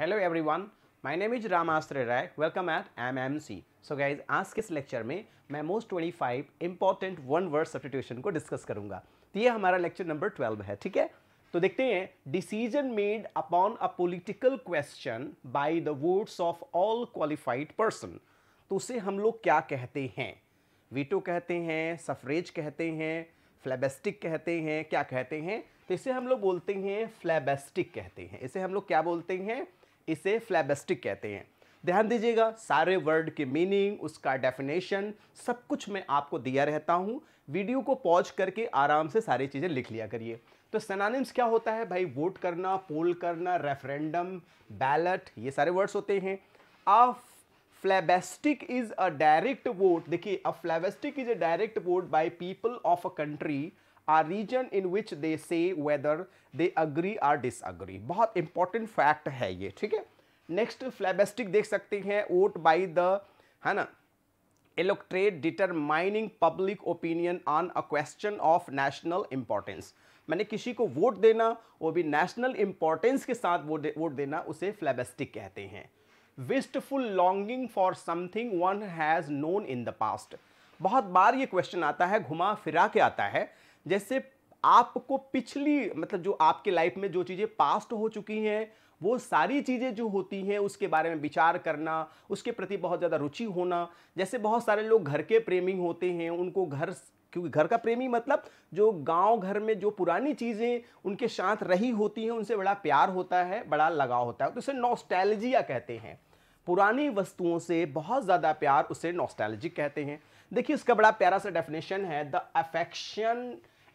Hello everyone my name is Ram Ashray Rai welcome at M M C so guys आज के इस lecture में मैं most twenty five important one word substitution को discuss करूंगा तो ये हमारा लेक्चर नंबर ट्वेल्व है ठीक है तो देखते हैं decision made upon a political question by the votes of all qualified person तो उसे हम लोग क्या कहते हैं वीटो कहते हैं सफरेज कहते हैं फ्लैबेस्टिक कहते हैं क्या कहते हैं तो इसे हम लोग बोलते हैं फ्लैबेस्टिक कहते हैं इसे हम लोग क्या बोलते हैं इसे फ्लैबेस्टिक कहते हैं ध्यान दीजिएगा सारे वर्ड की मीनिंग उसका डेफिनेशन सब कुछ मैं आपको दिया रहता हूँ वीडियो को पॉज करके आराम से सारी चीज़ें लिख लिया करिए तो सनानिम्स क्या होता है भाई वोट करना पोल करना रेफरेंडम बैलेट ये सारे वर्ड्स होते हैं a plebiscite is a direct vote देखिए a plebiscite is a direct vote by people of a country or region in which they say whether they agree or disagree बहुत important fact है ये ठीक है next फ्लैबेस्टिक देख सकते हैं vote by the है ना electorate determining public opinion on a question of national importance मैंने किसी को वोट देना वो भी नेशनल इंपॉर्टेंस के साथ वोट दे, वोट देना उसे फ्लैबेस्टिक कहते हैं wistful longing for something one has known in the past बहुत बार ये क्वेश्चन आता है घुमा फिरा के आता है जैसे आपको पिछली मतलब जो आपके लाइफ में जो चीज़ें पास्ट हो चुकी हैं वो सारी चीज़ें जो होती हैं उसके बारे में विचार करना उसके प्रति बहुत ज़्यादा रुचि होना जैसे बहुत सारे लोग घर के प्रेमी होते हैं उनको घर क्योंकि घर का प्रेमी मतलब जो गांव घर में जो पुरानी चीज़ें उनके साथ रही होती हैं उनसे बड़ा प्यार होता है बड़ा लगाव होता है तो इसे नोस्टैलजिया कहते हैं पुरानी वस्तुओं से बहुत ज़्यादा प्यार उसे नॉस्टैलजिक कहते हैं देखिए इसका बड़ा प्यारा सा डेफिनेशन है the affection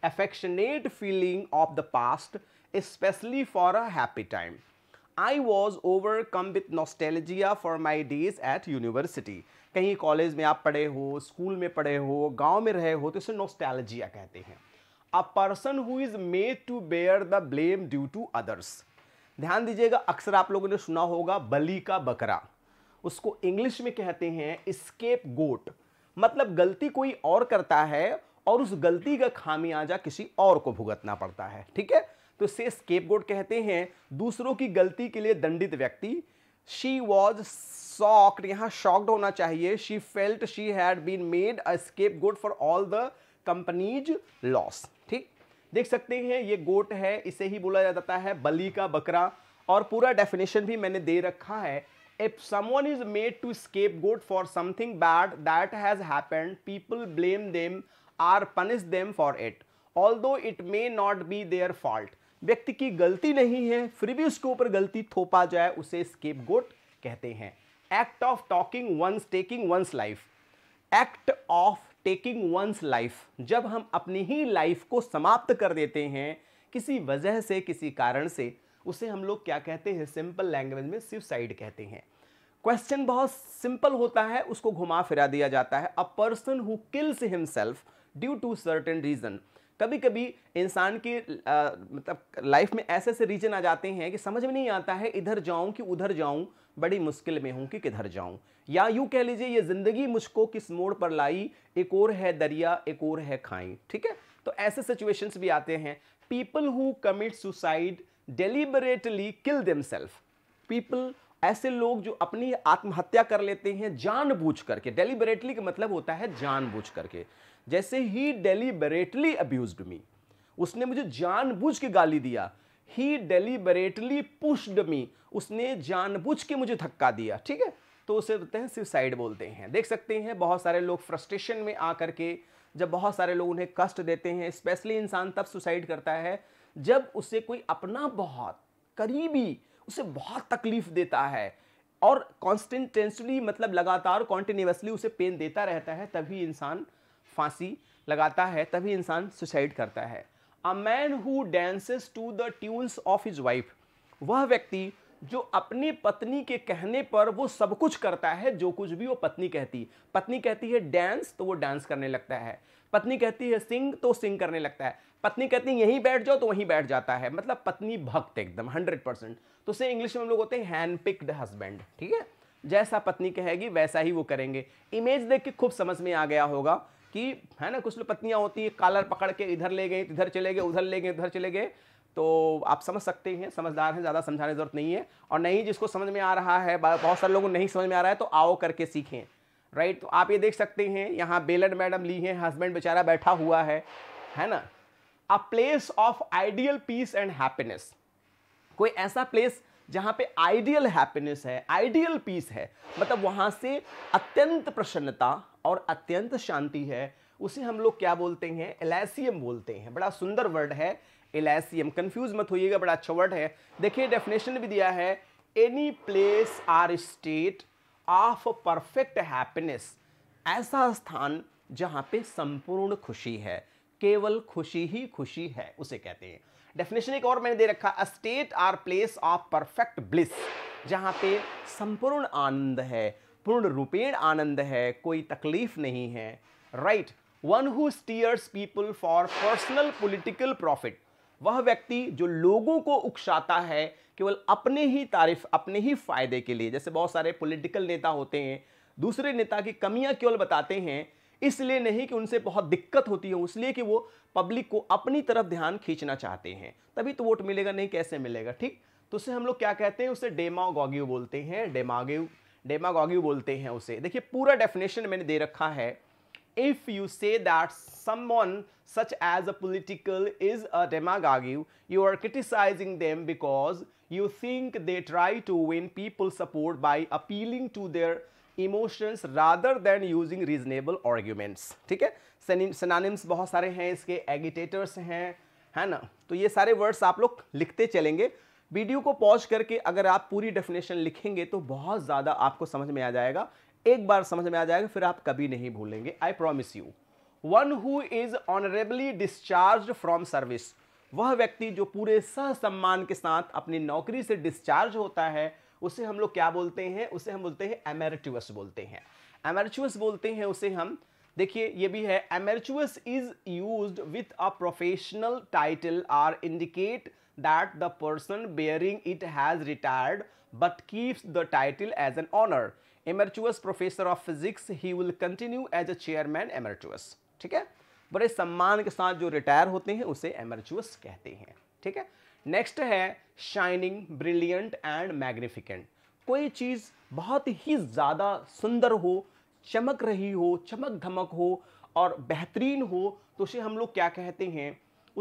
affectionate feeling of the past especially for a happy time I was overcome with nostalgia for my days at university कहीं कॉलेज में आप पढ़े हो स्कूल में पढ़े हो गांव में रहे हो तो इसे नोस्टैलजिया कहते हैं a person who is made to bear the blame due to others ध्यान दीजिएगा अक्सर आप लोगों ने सुना होगा बली का बकरा उसको इंग्लिश में कहते हैं स्केप गोट मतलब गलती कोई और करता है और उस गलती का खामियाजा किसी और को भुगतना पड़ता है ठीक है तो इसे स्केप गोट कहते हैं दूसरों की गलती के लिए दंडित व्यक्ति शी वॉज शॉक्ड यहाँ शॉक्ड होना चाहिए she felt she had been made a scapegoat for all the company's loss ठीक देख सकते हैं ये गोट है इसे ही बोला जाता है बली का बकरा और पूरा डेफिनेशन भी मैंने दे रखा है if someone is made to scapegoat for something bad that has happened, people blame them or punish them for it, although it may not be their fault. व्यक्ति की गलती नहीं है फिर भी उसके ऊपर गलती थोपा जाए उसे स्केप गोट कहते हैं act of talking one's taking one's life act of taking one's life जब हम अपनी ही लाइफ को समाप्त कर देते हैं किसी वजह से किसी कारण से उसे हम लोग क्या कहते हैं सिंपल लैंग्वेज में सुसाइड कहते हैं क्वेश्चन बहुत सिंपल होता है उसको घुमा फिरा दिया जाता है a person who kills himself due to certain reason कभी कभी इंसान के मतलब लाइफ में ऐसे ऐसे रीजन आ जाते हैं कि समझ में नहीं आता है इधर जाऊं कि उधर जाऊं बड़ी मुश्किल में हूं कि किधर जाऊं या यूं कह लीजिए ये ज़िंदगी मुझको किस मोड़ पर लाई एक और है दरिया एक और है खाई ठीक है तो ऐसे सिचुएशंस भी आते हैं people who commit suicide deliberately kill self people ऐसे लोग जो अपनी आत्महत्या कर लेते हैं जानबूझ करके डेलीबरेटली का मतलब होता है जानबूझ करके जैसे ही डेलीबरेटली अब्यूज मी उसने मुझे जानबूझ के गाली दिया ही डेलीबरेटली पुश्ड मी उसने जानबूझ के मुझे धक्का दिया ठीक है तो उसे बोलते हैं सुसाइड बोलते हैं देख सकते हैं बहुत सारे लोग फ्रस्ट्रेशन में आकर के जब बहुत सारे लोग उन्हें कष्ट देते हैं स्पेशली इंसान तब सुसाइड करता है जब उसे कोई अपना बहुत करीबी उसे बहुत तकलीफ देता है और कॉन्स्टेंटेंसली मतलब लगातार कॉन्टिन्यूसली उसे पेन देता रहता है तभी इंसान फांसी लगाता है तभी इंसान सुसाइड करता है a man who dances to the tunes of his wife वह व्यक्ति जो अपनी पत्नी के कहने पर वो सब कुछ करता है जो कुछ भी वो पत्नी कहती पत्नी कहती है डांस तो वो डांस करने लगता है पत्नी कहती है सिंग तो सिंग करने लगता है पत्नी कहती है यहीं बैठ जाओ तो वहीं बैठ जाता है मतलब पत्नी भक्त एकदम हंड्रेड परसेंट तो उसे इंग्लिश में हम लोग होते हैं हैंड पिक्ड हस्बैंड ठीक है जैसा पत्नी कहेगी वैसा ही वो करेंगे इमेज देख के खूब समझ में आ गया होगा कि है ना कुछ लोग तो पत्नियाँ होती हैं कालर पकड़ के इधर ले गए इधर चले गए उधर ले गए उधर चले गए तो आप समझ सकते हैं समझदार हैं ज़्यादा समझाने की जरूरत नहीं है और नहीं जिसको समझ में आ रहा है बहुत सारे लोगों को नहीं समझ में आ रहा है तो आओ करके सीखें राइट तो आप ये देख सकते हैं यहाँ बेलन मैडम ली हैं हस्बैंड बेचारा बैठा हुआ है है ना a place of ideal peace and happiness कोई ऐसा प्लेस जहाँ पे आइडियल हैप्पीनेस है आइडियल पीस है मतलब वहाँ से अत्यंत प्रसन्नता और अत्यंत शांति है उसे हम लोग क्या बोलते हैं एलैसियम बोलते हैं बड़ा सुंदर वर्ड है एलैसियम कंफ्यूज मत होइएगा बड़ा अच्छा वर्ड है देखिए डेफिनेशन भी दिया है any place or state of perfect happiness ऐसा स्थान जहाँ पे संपूर्ण खुशी है केवल खुशी ही खुशी है उसे कहते हैं डेफिनेशन एक और मैंने दे रखा state or place of perfect bliss जहाँ पे संपूर्ण आनंद है पूर्ण रूपेण आनंद है कोई तकलीफ नहीं है right one who steers people for personal political profit वह व्यक्ति जो लोगों को उकसाता है केवल अपने ही तारीफ अपने ही फायदे के लिए जैसे बहुत सारे पॉलिटिकल नेता होते हैं दूसरे नेता की कमियां केवल बताते हैं इसलिए नहीं कि उनसे बहुत दिक्कत होती है इसलिए कि वो पब्लिक को अपनी तरफ ध्यान खींचना चाहते हैं तभी तो वोट मिलेगा नहीं कैसे मिलेगा ठीक तो उसे हम लोग क्या कहते हैं उसे डेमागॉग्यू बोलते हैं डेमागे डेमागोग्यू बोलते हैं उसे देखिए पूरा डेफिनेशन मैंने दे रखा है if you say that someone such as a political is a demagogue, you are criticizing them because you think they try to win people support by appealing to their emotions rather than using reasonable arguments theek hai synonyms bahut sare hain iske agitators hain hai na to ye sare words aap log likhte chalenge video को pause करके अगर आप पूरी definition लिखेंगे तो बहुत ज़्यादा आपको समझ में आ जाएगा एक बार समझ में आ जाएगा फिर आप कभी नहीं भूलेंगे I promise you one who is honourably discharged from service वह व्यक्ति जो पूरे सह सम्मान के साथ अपनी नौकरी से डिस्चार्ज होता है उसे हम लोग क्या बोलते हैं उसे हम बोलते हैं एमेरिटुअस बोलते हैं एमेरिचुअस बोलते हैं उसे हम देखिए ये भी है emeritus is used with a professional title or indicate that the person bearing it has retired but keeps the title as an honour emeritus professor of physics he will continue as a chairman emeritus ठीक है बड़े सम्मान के साथ जो retire होते हैं उसे एमरचुअस कहते हैं ठीक है नेक्स्ट है शाइनिंग ब्रिलियंट एंड मैग्निफिकेंट कोई चीज़ बहुत ही ज़्यादा सुंदर हो चमक रही हो चमक धमक हो और बेहतरीन हो तो उसे हम लोग क्या कहते हैं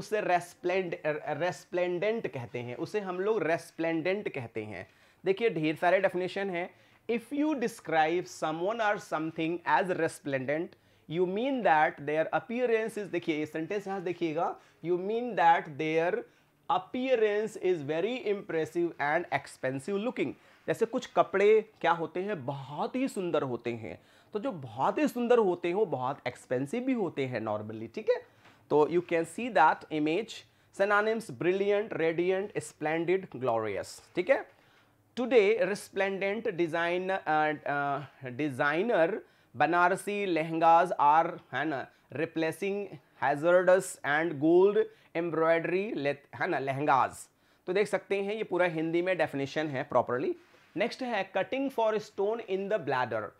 उसे रेस्प्लेंड रेस्प्लेंडेंट कहते हैं उसे हम लोग रेस्प्लेंडेंट कहते हैं देखिए ढेर सारे डेफिनेशन हैं if you describe someone or something as resplendent you mean that their appearance is dekhiye ye sentence yahan dekhiyega you mean that their appearance is very impressive and expensive looking जैसे कुछ कपड़े क्या होते हैं बहुत ही सुंदर होते हैं तो जो बहुत ही सुंदर होते हैं वो बहुत एक्सपेंसिव भी होते हैं नॉर्मली ठीक है तो you can see that image synonyms brilliant radiant splendid glorious ठीक है today resplendent design designer Banarasi lehengas are है ना replacing hazardous and gold embroidery है ना लहंगाज तो देख सकते हैं ये पूरा हिंदी में डेफिनेशन है प्रॉपरली नेक्स्ट है cutting for stone in the bladder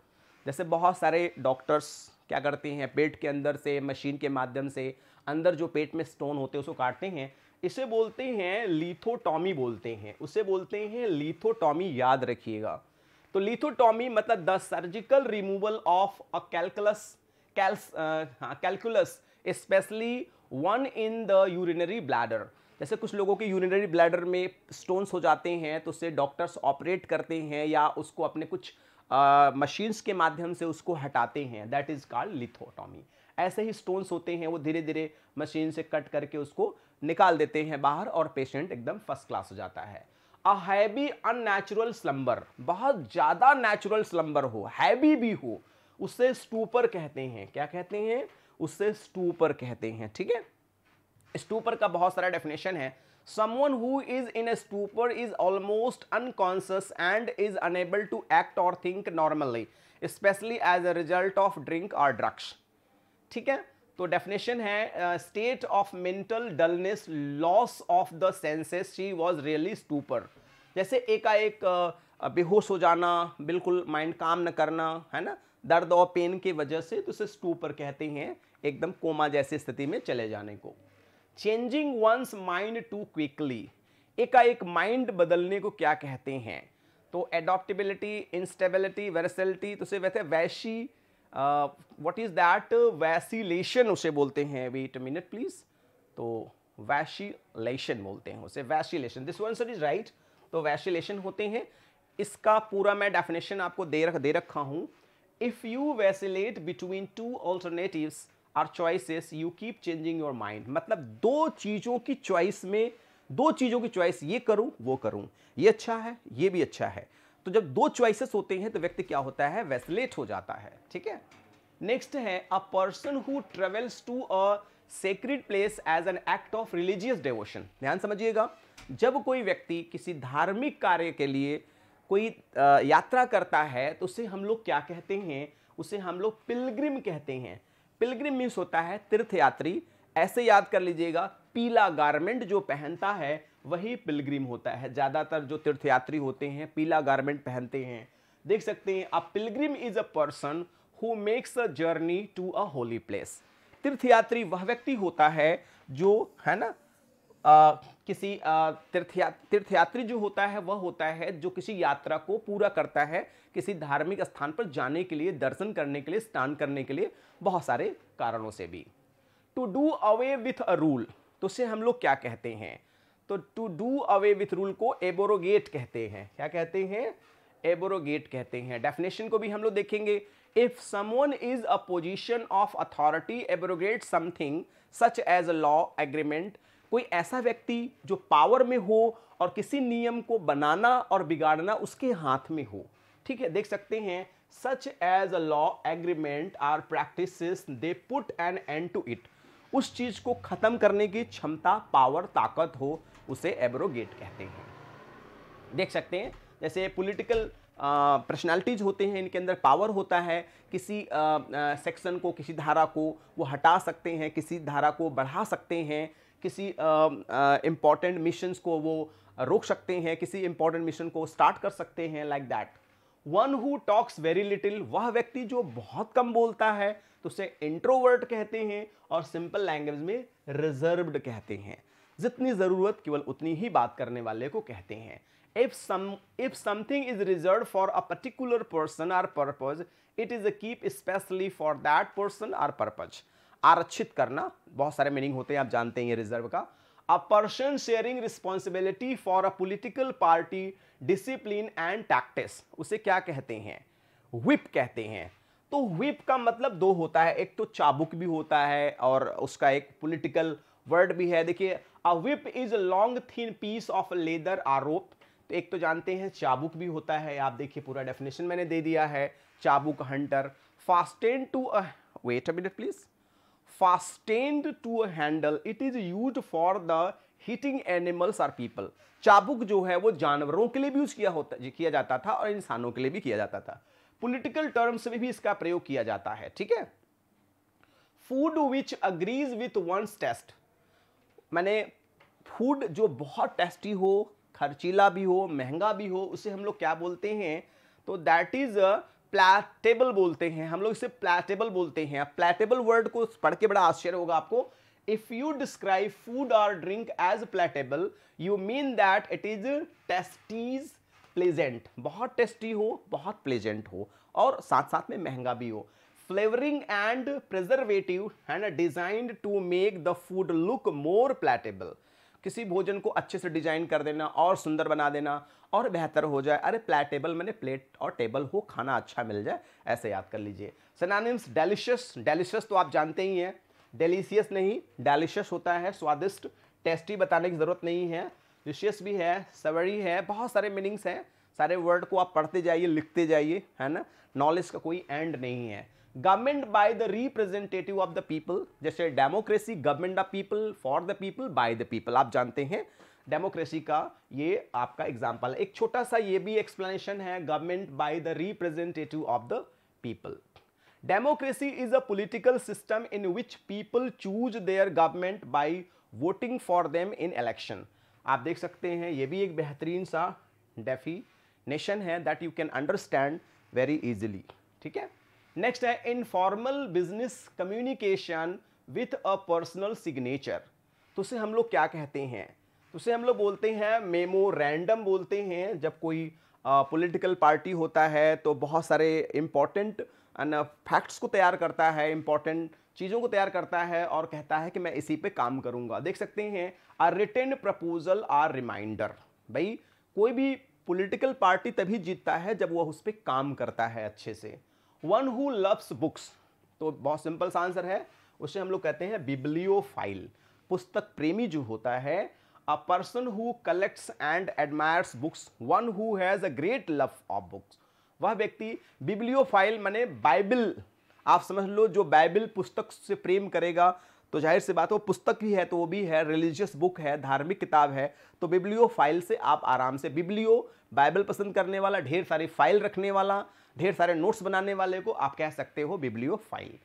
जैसे बहुत सारे डॉक्टर्स क्या करते हैं पेट के अंदर से मशीन के माध्यम से अंदर जो पेट में स्टोन होते हैं उसको काटते हैं इसे बोलते हैं लिथोटॉमी बोलते हैं उसे बोलते हैं लिथोटॉमी याद रखिएगा तो लिथोटॉमी मतलब the surgical removal of a calculus cal हाँ calculus specially one in the urinary bladder जैसे कुछ लोगों के यूरिनरी ब्लैडर में स्टोन्स हो जाते हैं तो उसे डॉक्टर्स ऑपरेट करते हैं या उसको अपने कुछ मशीन्स के माध्यम से उसको हटाते हैं दैट इज़ कॉल्ड लिथोटॉमी ऐसे ही स्टोन्स होते हैं वो धीरे धीरे मशीन से कट करके उसको निकाल देते हैं बाहर और पेशेंट एकदम फर्स्ट क्लास हो जाता है अ हैवी अननेचुरल स्लम्बर बहुत ज़्यादा नेचुरल स्लम्बर हो हैवी भी हो उससे स्टूपर कहते हैं क्या कहते हैं उससे स्टूपर कहते हैं ठीक है स्टूपर का बहुत सारा डेफिनेशन है someone who is in a stupor is almost unconscious and is unable to act or think normally specially as a result of drink or drugs ठीक है तो डेफिनेशन है state of mental dullness loss of the senses she was really stupor जैसे एकाएक uh, uh, बेहोश हो जाना बिल्कुल माइंड काम न करना है ना दर्द और पेन की वजह से तो उसे स्टूपर कहते हैं एकदम कोमा जैसी स्थिति में चले जाने को changing one's mind too quickly एकाएक माइंड बदलने को क्या कहते हैं तो एडॉप्टेबिलिटी इंस्टेबिलिटी वेरसेलिटी तो इसे वैसे वैशी वट इज़ दैट वैसीलेशन उसे बोलते हैं वेट मिनट प्लीज़ तो वैशीलेशन बोलते हैं उसे vacillation this answer is right तो वैशीलेशन होते हैं इसका पूरा मैं डेफिनेशन आपको दे रख दे रखा हूँ if you vacillate between two alternative or choices you keep changing your mind मतलब दो चीज़ों की चॉइस में दो चीज़ों की चॉइस ये करूं वो करूं ये अच्छा है ये भी अच्छा है तो जब दो चॉइसेस होते हैं तो व्यक्ति क्या होता है वेसलेट हो जाता है ठीक है नेक्स्ट है a person who travels to a sacred place as an act of religious devotion ध्यान समझिएगा जब कोई व्यक्ति किसी धार्मिक कार्य के लिए कोई यात्रा करता है तो उसे हम लोग क्या कहते हैं उसे हम लोग पिलग्रिम कहते हैं पिलग्रिम मीन्स होता है तीर्थयात्री ऐसे याद कर लीजिएगा पीला गारमेंट जो पहनता है वही पिलग्रिम होता है ज़्यादातर जो तीर्थयात्री होते हैं पीला गारमेंट पहनते हैं देख सकते हैं a pilgrim is a person who makes a journey to a holy place तीर्थयात्री वह व्यक्ति होता है जो है ना आ, किसी तीर्थया तीर्थयात्री जो होता है वह होता है जो किसी यात्रा को पूरा करता है किसी धार्मिक स्थान पर जाने के लिए दर्शन करने के लिए स्नान करने के लिए बहुत सारे कारणों से भी to do away with a rule तो उसे हम लोग क्या कहते हैं तो to do away with rule को एबोरोगेट कहते हैं क्या कहते हैं एबोरोगेट कहते हैं डेफिनेशन को भी हम लोग देखेंगे if someone is a position of authority abrogate something such as a law agreement कोई ऐसा व्यक्ति जो पावर में हो और किसी नियम को बनाना और बिगाड़ना उसके हाथ में हो ठीक है देख सकते हैं such as a law agreement or practice they put an end to it उस चीज़ को ख़त्म करने की क्षमता पावर ताकत हो उसे एब्रोगेट कहते हैं देख सकते हैं जैसे पॉलिटिकल पर्सनालिटीज होते हैं इनके अंदर पावर होता है किसी सेक्शन को किसी धारा को वो हटा सकते हैं किसी धारा को बढ़ा सकते हैं किसी इम्पॉर्टेंट मिशंस को वो रोक सकते हैं किसी इम्पॉर्टेंट मिशन को स्टार्ट कर सकते हैं like that one who talks very little वह व्यक्ति जो बहुत कम बोलता है तो उसे इंट्रोवर्ट कहते हैं और सिंपल लैंग्वेज में रिजर्व्ड कहते हैं जितनी ज़रूरत केवल उतनी ही बात करने वाले को कहते हैं if some if something is reserve for a particular person or purpose it is a keep specially for that person or purpose आरक्षित करना बहुत सारे मीनिंग होते हैं आप जानते हैं ये रिजर्व का a person sharing responsibility for a political party discipline and tactics उसे क्या कहते हैं व्हिप कहते हैं तो व्हिप का मतलब दो होता है एक तो चाबुक भी होता है और उसका एक पोलिटिकल वर्ड भी है देखिए a whip is long thin piece of leather a rope तो एक तो जानते हैं चाबुक भी होता है आप देखिए पूरा डेफिनेशन मैंने दे दिया है चाबुक hunter fasten to a wait a minute please fastened to a handle it is use for the hitting animals or people चाबुक जो है वो जानवरों के लिए भी यूज किया होता किया जाता था और इंसानों के लिए भी किया जाता था पॉलिटिकल टर्म्स में भी इसका प्रयोग किया जाता है ठीक है food which agrees with one's taste मैंने फूड जो बहुत टेस्टी हो खर्चीला भी हो महंगा भी हो उसे हम लोग क्या बोलते हैं तो दैट इज़ प्लेटेबल बोलते हैं हम लोग इसे प्लेटेबल बोलते हैं प्लेटेबल वर्ड को पढ़ के बड़ा आश्चर्य होगा आपको if you describe food or drink as palatable you mean that it is tastes pleasant बहुत टेस्टी हो बहुत प्लेजेंट हो और साथ साथ में महंगा भी हो flavoring and preservative and designed to make the food look more palatable किसी भोजन को अच्छे से डिजाइन कर देना और सुंदर बना देना और बेहतर हो जाए अरे प्लेटेबल मैंने प्लेट और टेबल हो खाना अच्छा मिल जाए ऐसे याद कर लीजिए सनानिम्स डेलिशियस डेलिशियस तो आप जानते ही हैं डेलिशियस नहीं डेलिशियस होता है स्वादिष्ट टेस्टी बताने की ज़रूरत नहीं है डिशियस भी है सवरी है बहुत सारे मीनिंग्स हैं सारे वर्ड को आप पढ़ते जाइए लिखते जाइए है ना नॉलेज का कोई एंड नहीं है government by the representative of the people जैसे democracy government of people for the people by the people आप जानते हैं डेमोक्रेसी का ये आपका एग्जाम्पल एक छोटा सा ये भी एक्सप्लेनेशन है government by the representative of the people democracy is a political system in which people choose their government by voting for them in election आप देख सकते हैं ये भी एक बेहतरीन सा डेफिनेशन है that you can understand very easily ठीक है नेक्स्ट है informal business communication with a personal signature तो उसे हम लोग क्या कहते हैं तो उसे हम लोग बोलते हैं मेमो रैंडम बोलते हैं जब कोई पॉलिटिकल पार्टी होता है तो बहुत सारे इम्पॉर्टेंट फैक्ट्स को तैयार करता है इम्पॉर्टेंट चीज़ों को तैयार करता है और कहता है कि मैं इसी पे काम करूँगा देख सकते हैं a return proposal or reminder भाई कोई भी पॉलिटिकल पार्टी तभी जीतता है जब वह उस पर काम करता है अच्छे से वन हु लव्स बुक्स तो बहुत सिंपल सा आंसर है उसे हम लोग कहते हैं बिब्लियोफाइल पुस्तक प्रेमी जो होता है a person who collects and admires books one who has a great love of books वह व्यक्ति बिब्लियो फाइल माने बाइबिल आप समझ लो जो बाइबिल पुस्तक से प्रेम करेगा तो जाहिर सी बात वो पुस्तक भी है तो वो भी है रिलीजियस बुक है धार्मिक किताब है तो बिब्लियो फाइल से आप आराम से बिब्लियो बाइबल पसंद करने वाला ढेर सारी फाइल रखने वाला ढेर सारे नोट्स बनाने वाले को आप कह सकते हो bibliophile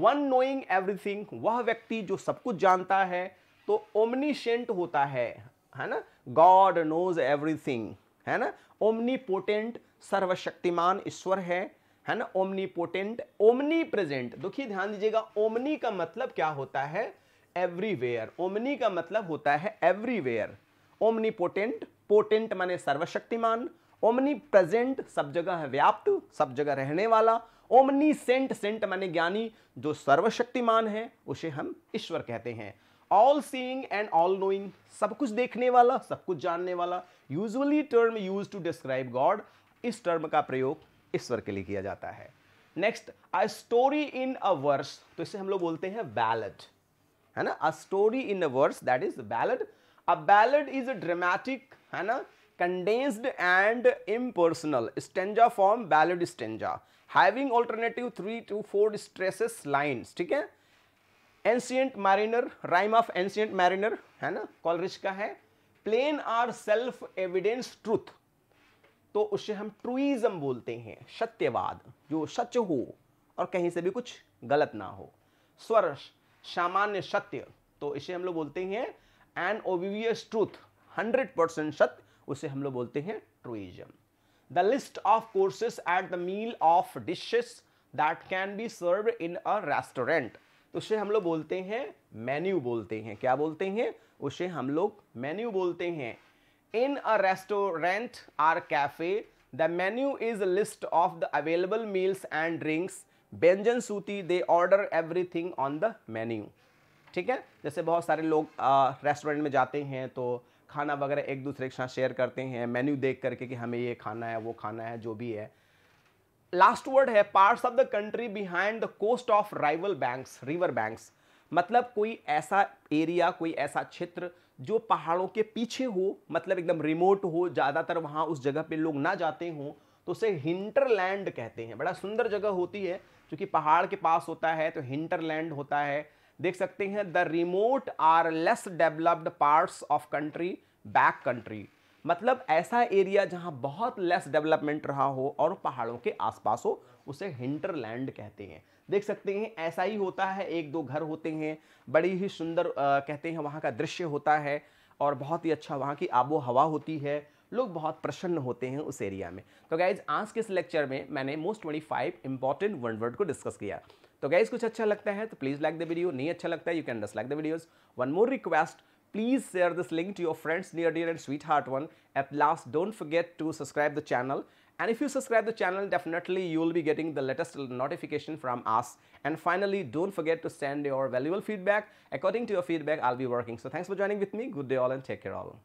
one knowing everything वह व्यक्ति जो सब कुछ जानता है तो ओमनीशेंट होता है है ना गॉड नोज एवरीथिंग है ना पोटेंट सर्वशक्तिमान ईश्वर है है ना पोटेंट ओमनी प्रेजेंट देखिए ध्यान दीजिएगा ओमनी का मतलब क्या होता है एवरीवेयर ओमनी का मतलब होता है एवरीवेयर ओमनी पोटेंट पोटेंट माने सर्वशक्तिमान ओमनी प्रेजेंट सब जगह है व्याप्त सब जगह रहने वाला ओमनी सेंट सेंट मैंने ज्ञानी जो सर्वशक्तिमान है उसे हम ईश्वर कहते हैं all seeing and all knowing सब कुछ देखने वाला सब कुछ जानने वाला usually term use to describe God इस टर्म का प्रयोग ईश्वर के लिए किया जाता है next a story in a verse तो इसे हम लोग बोलते हैं बैलड है ना a story in a verse that is ballad a ballad is a dramatic है ना condensed and impersonal stanza form ballad stanza having alternative three two four stresses lines ठीक है ancient mariner rime of ancient mariner है ना Coleridge का है plain or self evidence truth तो उसे हम ट्रूइज्म बोलते हैं सत्यवाद जो सच हो और कहीं से भी कुछ गलत ना हो स्वर सामान्य सत्य तो इसे हम लोग बोलते हैं an obvious truth hundred percent सत्य उसे हम लोग बोलते हैं truism the list of courses at the meal of dishes that can be serve in a restaurant उसे हम लोग बोलते हैं मेन्यू बोलते हैं क्या बोलते हैं उसे हम लोग मेन्यू बोलते हैं in a restaurant or cafe the menu is a list of the available meals and drinks व्यंजन सूती they order everything on the menu ठीक है जैसे बहुत सारे लोग रेस्टोरेंट में जाते हैं तो खाना वगैरह एक दूसरे के साथ शेयर करते हैं मेन्यू देख करके कि हमें ये खाना है वो खाना है जो भी है लास्ट वर्ड है parts of the country behind the coast of river banks river banks मतलब कोई ऐसा एरिया कोई ऐसा क्षेत्र जो पहाड़ों के पीछे हो मतलब एकदम रिमोट हो ज़्यादातर वहाँ उस जगह पे लोग ना जाते हों तो उसे हिंटरलैंड कहते हैं बड़ा सुंदर जगह होती है क्योंकि पहाड़ के पास होता है तो हिंटरलैंड होता है देख सकते हैं the remote or less developed parts of country back country मतलब ऐसा एरिया जहां बहुत लेस डेवलपमेंट रहा हो और पहाड़ों के आसपास हो उसे हिंटरलैंड कहते हैं देख सकते हैं ऐसा ही होता है एक दो घर होते हैं बड़ी ही सुंदर कहते हैं वहाँ का दृश्य होता है और बहुत ही अच्छा वहाँ की आबो हवा होती है लोग बहुत प्रसन्न होते हैं उस एरिया में तो गाइज आज के इस लेक्चर में मैंने most twenty five important word word को डिस्कस किया तो गैस कुछ अच्छा लगता है तो प्लीज लाइक द वीडियो नहीं अच्छा लगता है you can does like the videos one more request please share this link to your friends near dear and sweetheart one at last don't forget to subscribe the channel and if you subscribe the channel definitely you will be getting the latest notification from us and finally don't forget to send your valuable feedback according to your feedback all be working so thanks for joining with me good day all and take care all